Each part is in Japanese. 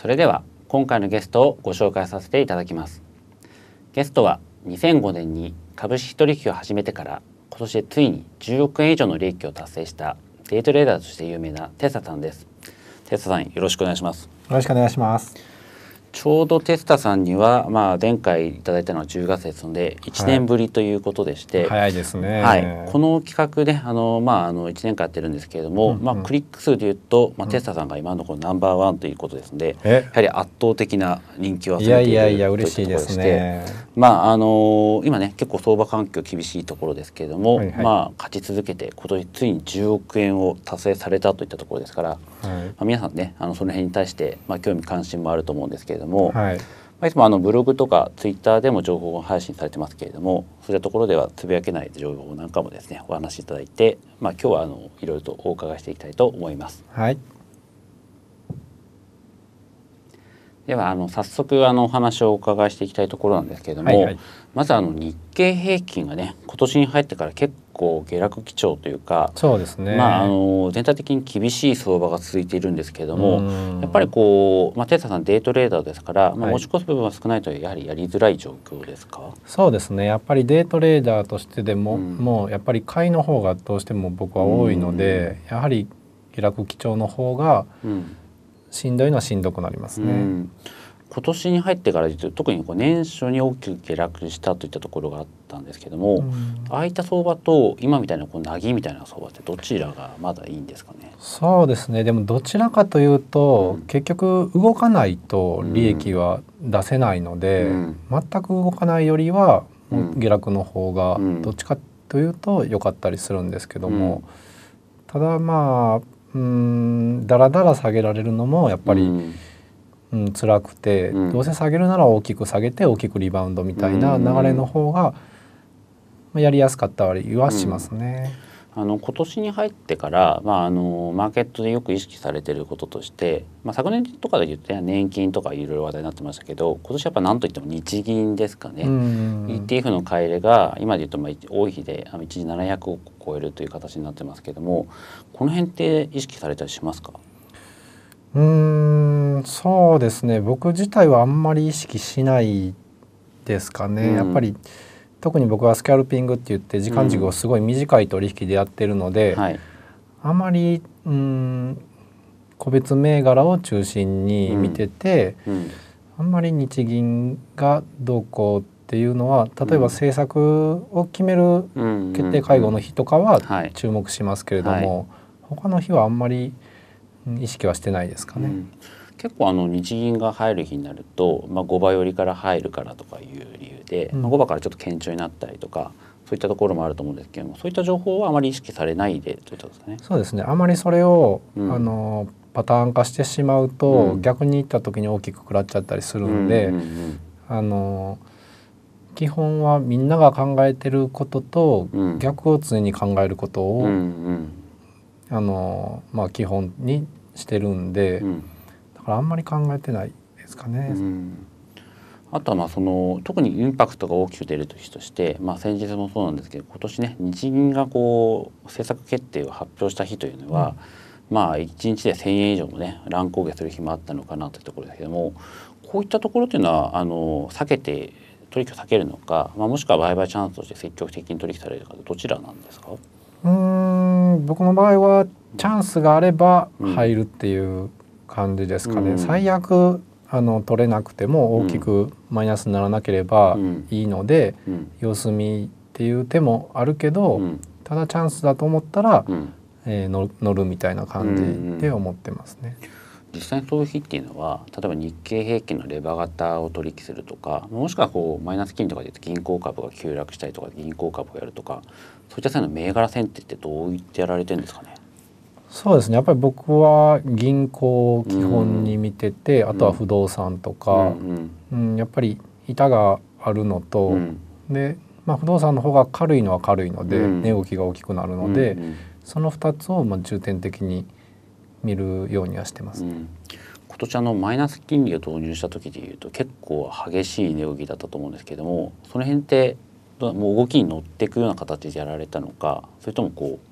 それでは今回のゲストをご紹介させていただきますゲストは2005年に株式取引を始めてから今年でついに10億円以上の利益を達成したデイトレーダーとして有名なテサさんですテサさんよろしくお願いしますよろしくお願いしますちょうどテスタさんには、まあ、前回いただいたのは10月ですので1年ぶりということでして、はい、早いですね、はい、この企画ねあの、まあ、あの1年間やってるんですけれども、うんうん、まあ、クリック数でいうと、まあ、テスタさんが今のこのナンバーワンということですので、うん、やはり圧倒的な人気を集めているいやいやいや嬉しいですね。まああの今ね結構相場環境厳しいところですけれども、はいはい、まあ、勝ち続けて今年ついに10億円を達成されたといったところですから、はい、まあ、皆さんねあのその辺に対して、まあ、興味関心もあると思うんですけれども。ども、はいいつもあのブログとかツイッターでも情報を配信されてますけれどもそういったところではつぶやけない情報なんかもですねお話しいただいて、まあ、今日はあのいろいろとお伺いしていきたいと思います。はいではあの早速あのお話をお伺いしていきたいところなんですけれども、はいはい、まずあの日経平均がね今年に入ってから結構下落基調というかそうですね、まあ、あの全体的に厳しい相場が続いているんですけれどもやっぱりこう、まあ、テーサさんデートレーダーですから、まあ、持ち越す部分は少ないとやはりやりづらい状況ですか、はい、そうですねやっぱりデートレーダーとしてでも、うん、もうやっぱり買いの方がどうしても僕は多いので、やはり下落基調の方が、うんしんどいのはしんどくなりますね。今年に入ってから特にこう年初に大きく下落したといったところがあったんですけども、うん、ああいった相場と今みたいなこうなぎみたいな相場ってどちらがまだいいんですかねそうですねでもどちらかというと、うん、結局動かないと利益は出せないので、うん、全く動かないよりは下落の方がどっちかというと良かったりするんですけども、ただまあうんだらだら下げられるのもやっぱり、うんうん、辛くて、うん、どうせ下げるなら大きく下げて大きくリバウンドみたいな流れの方がやりやすかったりはしますね。うんあの今年に入ってから、まあ、あのマーケットでよく意識されてることとして、まあ、昨年とかで言って年金とかいろいろ話題になってましたけど今年やっぱ何といっても日銀ですかね ETF の買い入れが今で言うとまあ多い日で一時700億超えるという形になってますけどもこの辺って意識されたりしますかうんそうですね僕自体はあんまり意識しないですかね。やっぱり、特に僕はスキャルピングって言って時間軸をすごい短い取引でやってるので、うんはい、あまりうん個別銘柄を中心に見てて、うんうん、あんまり日銀がどうこうっていうのは例えば政策を決める決定会合の日とかは注目しますけれども、他の日はあんまり意識はしてないですかね。結構あの日銀が入る日になると、まあ、5倍よりから入るからとかいう理て、まあ、5番からちょっと顕著になったりとかそういったところもあると思うんですけどもそういった情報はあまり意識されないでといですね。そうですねあまりそれを、うん、あのパターン化してしまうと、うん、逆にいった時に大きく食らっちゃったりするので、うんうんうん、あの基本はみんなが考えてることと、逆を常に考えることを、うんうん、あのまあ、基本にしてるんで、だからあんまり考えてないですかね。あとはまあその特にインパクトが大きく出る時として、まあ、先日もそうなんですけど今年ね日銀がこう政策決定を発表した日というのは、うん、まあ1日で1,000円以上もね乱高下する日もあったのかなというところですけどもこういったところというのはあの避けて取引を避けるのか、まあ、もしくは売買チャンスとして積極的に取引されるかどちらなんですかうん僕の場合はチャンスがあれば入るっていう感じですかね、うん、最悪あの取れなくても大きくマイナスにならなければいいので、うん、様子見っていう手もあるけど、うん、ただチャンスだと思ったら、うん、えー、乗るみたいな感じで思ってますね。うんうん実際の投資っていうのは例えば日経平均のレバー型を取引するとかもしくはこうマイナス金とかで銀行株が急落したりとか銀行株をやるとかそういった際の銘柄選定ってどうやってやられてるんですかねそうですねやっぱり僕は銀行を基本に見てて、うん、あとは不動産とか、うん、うん、やっぱり板があるのと、うん、で、まあ、不動産の方が軽いのは軽いので、値動きが大きくなるので、うんうん、その2つをま重点的に見るようにはしてます。今年あのマイナス金利を導入した時でいうと結構激しい値動きだったと思うんですけどもその辺ってもう動きに乗っていくような形でやられたのかそれともこう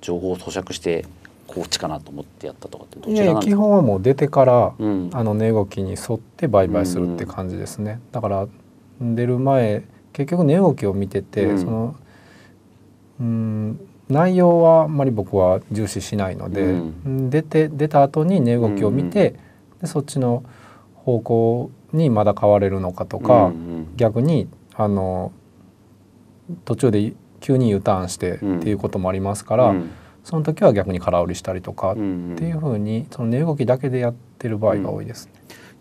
情報を咀嚼してこっちかなと思ってやったとかってどちらなん基本はもう出てから、うん、あの値動きに沿って売買するって感じですね、だから出る前結局値動きを見てて、うん、そのうん内容はあんまり僕は重視しないので、うん、出て出た後に値動きを見て、でそっちの方向にまだ買われるのかとか、うんうん、逆にあの途中で急に U ターンしてっていうこともありますから。うんその時は逆に空売りしたりとかっていうふうにその値動きだけでやってる場合が多いですね。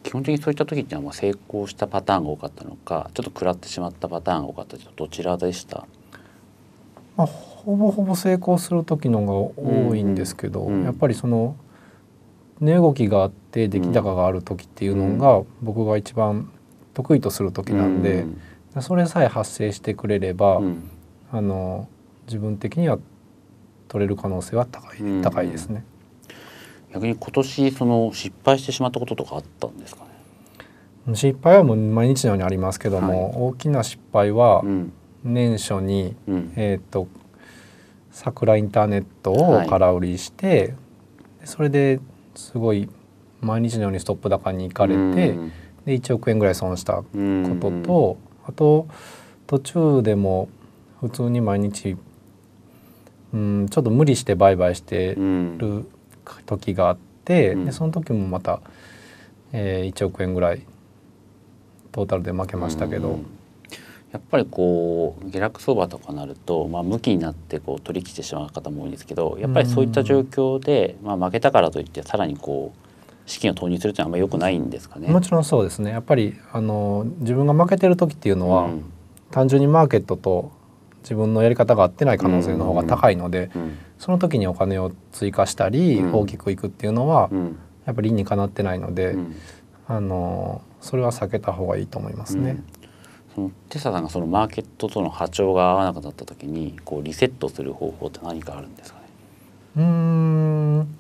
基本的にそういった時っていうのは成功したパターンが多かったのかちょっと食らってしまったパターンが多かったどちらでした、まあ、ほぼほぼ成功する時のが多いんですけど、うんうん、やっぱりその値動きがあって出来高がある時っていうのが僕が一番得意とする時なんで、うん、それさえ発生してくれれば、あの自分的には取れる可能性は高いうん、高いですね。逆に今年その失敗してしまったこととかあったんですかね失敗はもう毎日のようにありますけども、はい、大きな失敗は年初に、うん、えっ、ー、と桜インターネットを空売りして、はい、それですごい毎日のようにストップ高に行かれて、うん、で1億円ぐらい損したことと、うん、あと途中でも普通に毎日うん、ちょっと無理して売買してる時があって、うん、でその時もまた、えー、1億円ぐらいトータルで負けましたけど。うんうん、やっぱりこう下落相場とかなると、まあ、向きになってこう取引してしまう方も多いんですけどやっぱりそういった状況で、まあ、負けたからといってさらにこう資金を投入するってあんまりよくないんですかね。もちろんそうですね。やっぱりあの自分が負けてる時っていうのは、うん、単純にマーケットと自分のやり方が合ってない可能性の方が高いので、その時にお金を追加したり、大きくいくっていうのは、やっぱり理にかなってないので、あのそれは避けた方がいいと思いますね。そのテサさんがそのマーケットとの波長が合わなくなった時にこうリセットする方法って何かあるんですかねうん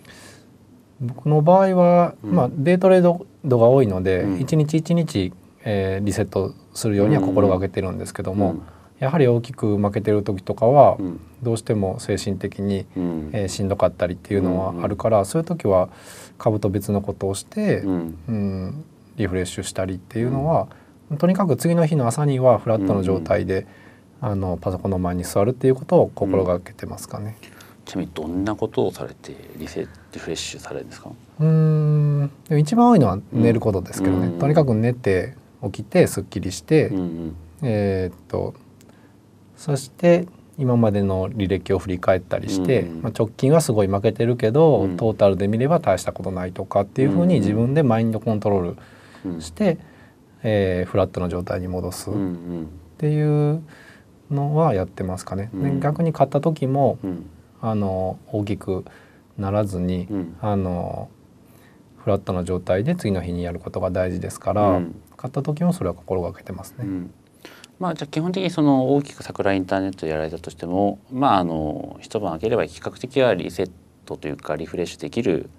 僕の場合は、まあ、デイトレードが多いので、うん、一日一日、えー、リセットするようには心がけてるんですけども、うん、やはり大きく負けてる時とかは、どうしても精神的に、えしんどかったりっていうのはあるから、そういう時は株と別のことをして、うんリフレッシュしたりっていうのは、とにかく次の日の朝にはフラットの状態で、あのパソコンの前に座るっていうことを心がけてますかね。ちなみにどんなことをされてリセリフレッシュされるんですかうんでも一番多いのは寝ることですけどね、とにかく寝て起きてすっきりして、えっとそして今までの履歴を振り返ったりして、うん、まあ、直近はすごい負けてるけど、うん、トータルで見れば大したことないとかっていうふうに自分でマインドコントロールして、うん、えー、フラットな状態に戻すっていうのはやってますかね。逆に買った時も、あの大きくならずに、あのフラットな状態で次の日にやることが大事ですから、買った時もそれは心がけてますね。まあ、じゃ基本的にその大きく桜インターネットやられたとしても、まあ、あの一晩空ければ比較的はリセットというかリフレッシュできる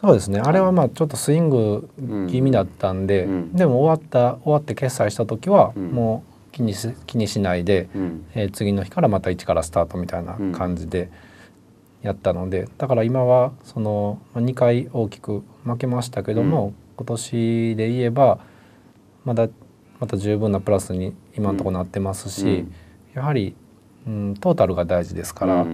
そうですねあれはまあちょっとスイング気味だったんで、うん、でも終わった終わって決済した時はもう気にし気にしないで、うん、えー、次の日からまた一からスタートみたいな感じでやったのでだから今はその2回大きく負けましたけども、うん、今年で言えばまだまた十分なプラスに今のところなってますし、やはり、うん、トータルが大事ですから、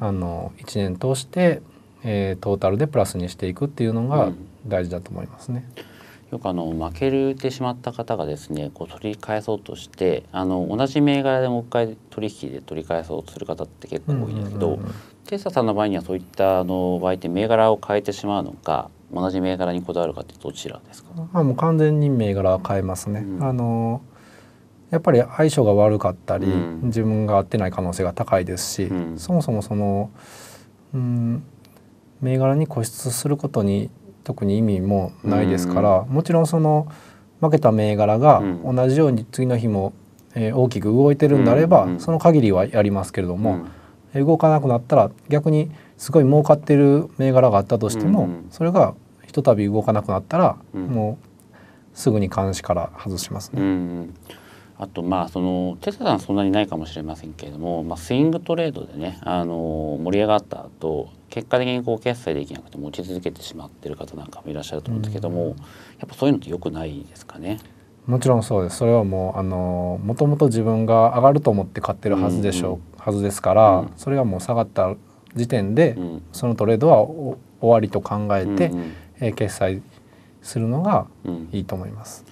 あの1年通して、えー、トータルでプラスにしていくっていうのが大事だと思いますね。よくあの負けるてしまった方がですねこう取り返そうとしてあの同じ銘柄でもう一回取引で取り返そうとする方って結構多いんですけど、うんうんうん、テスさんの場合にはそういったあの場合って銘柄を変えてしまうのか同じ銘柄にこだわるかってどちらですか、まあ、もう完全に銘柄は変えますね、うん、あのやっぱり相性が悪かったり、うん、自分が合ってない可能性が高いですし、うん、そもそもその、うん、銘柄に固執することに特に意味もないですから、もちろんその負けた銘柄が同じように次の日も、えー、大きく動いてるんであれば、その限りはやりますけれども、動かなくなったら逆にすごい儲かってる銘柄があったとしても、それがひとたび動かなくなったら、うん、もうすぐに監視から外しますね。うんあとまあそのテスラさんそんなにないかもしれませんけれども、まあ、スイングトレードでね、あの盛り上がった後結果的にこう決済できなくて持ち続けてしまってる方なんかもいらっしゃると思うんですけども、うん、やっぱそういうのってよくないですかね。もちろんそうですそれはもうあのもともと自分が上がると思って買ってるはずでしょう、うんうん、はずですから、うん、それがもう下がった時点で、うん、そのトレードは終わりと考えて、うんうん、決済するのがいいと思います。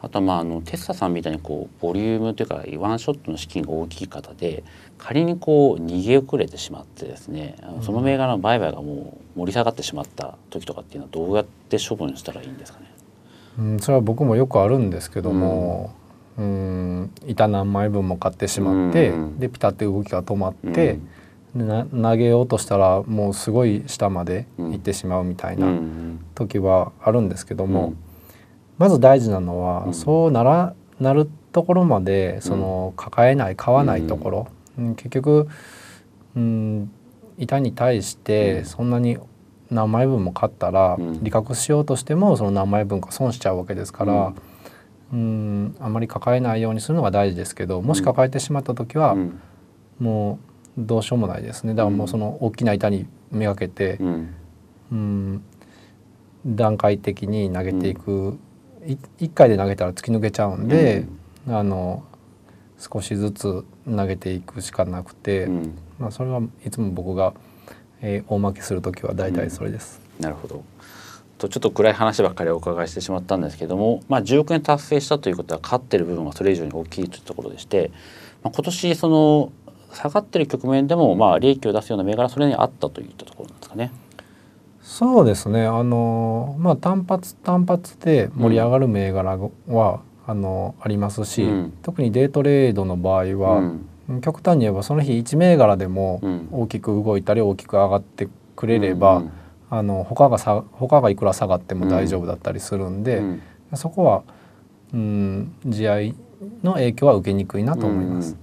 あとまああのテスタさんみたいにこうボリュームというかワンショットの資金が大きい方で仮にこう逃げ遅れてしまってですね、その銘柄の売買がもう盛り下がってしまった時とかっていうのはどうやって処分したらいいんですかね、うん、それは僕もよくあるんですけども、うん、うん板何枚分も買ってしまって、でピタッて動きが止まって。う投げようとしたらもうすごい下まで行ってしまうみたいな時はあるんですけども、うん、まず大事なのは、うん、そうならなるところまでその抱えない買わないところ、うん、結局、うん、板に対してそんなに何枚分も買ったら、利確しようとしてもその何枚分か損しちゃうわけですから。うんあまり抱えないようにするのが大事ですけどもし抱えてしまった時は、もうどうしようもないですねだからもうその大きな板に目がけて、うん、うん、段階的に投げていく、うん、い1回で投げたら突き抜けちゃうんで、うん、あの少しずつ投げていくしかなくて、まあ、それはいつも僕が、えー、大負けする時は大体それです。なるほどとちょっと暗い話ばっかりお伺いしてしまったんですけども、まあ、10億円達成したということは勝ってる部分はそれ以上に大きいというところでして、まあ、今年その下がってる局面でも、まあ、利益を出すような銘柄それにあったといったところなんですかね。そうですねあの、まあ、単発単発で盛り上がる銘柄は、うん、あのありますし、うん、特にデイトレードの場合は、うん、極端に言えばその日1銘柄でも大きく動いたり大きく上がってくれれば、うん、あの他がさ他がいくら下がっても大丈夫だったりするんで、そこは、うん、地合いの影響は受けにくいなと思います。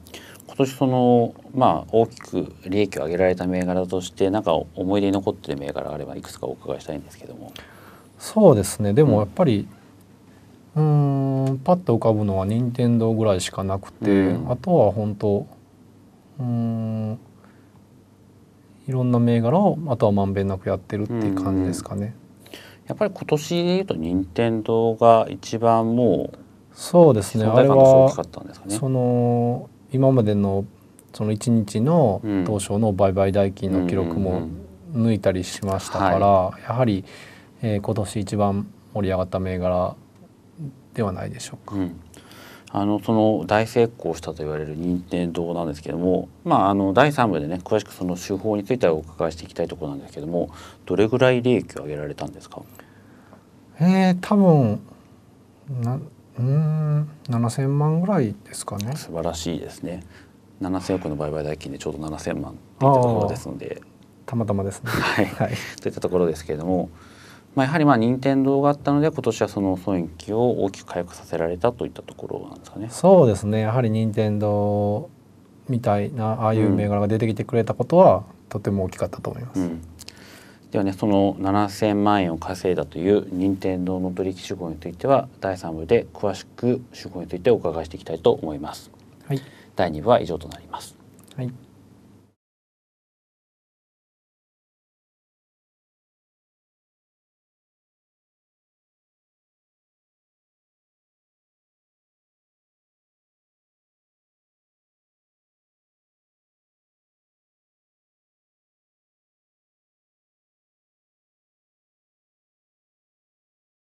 今年そのまあ、大きく利益を上げられた銘柄としてなんか思い出に残ってる銘柄があればいくつかお伺いしたいんですけどもそうですねでもやっぱり、うん、うんパッと浮かぶのは任天堂ぐらいしかなくて、うん、あとは本当うんいろんな銘柄をあとはまんべんなくやってるっていう感じですかね。うん、やっぱり今年でいうと任天堂が一番もうそうですねあれは、ね、その今までのその1日の東証の売買代金の記録も抜いたりしましたから、やはり、えー、今年一番盛り上がった銘柄ではないでしょうか。うんあのその大成功したと言われる任天堂なんですけども、まあ、あの第3部でね詳しくその手法についてはお伺いしていきたいところなんですけどもどれぐらい利益を上げられたんですかえー、多分なうん7 0万ぐらいですかね素晴らしいですね7000億の売買代金でちょうど7000万といったところですのでたまたまですね、はい、はい、といったところですけれども、まあ、やはりまあ任天堂があったので今年はその損益を大きく回復させられたといったところなんですかね。そうですねやはり任天堂みたいなああいう銘柄が出てきてくれたことは、うん、とても大きかったと思います。うん、ではねその7000万円を稼いだという任天堂の取引手法については第3部で詳しく手法についてお伺いしていきたいと思います。はい、第2部は以上となります。はい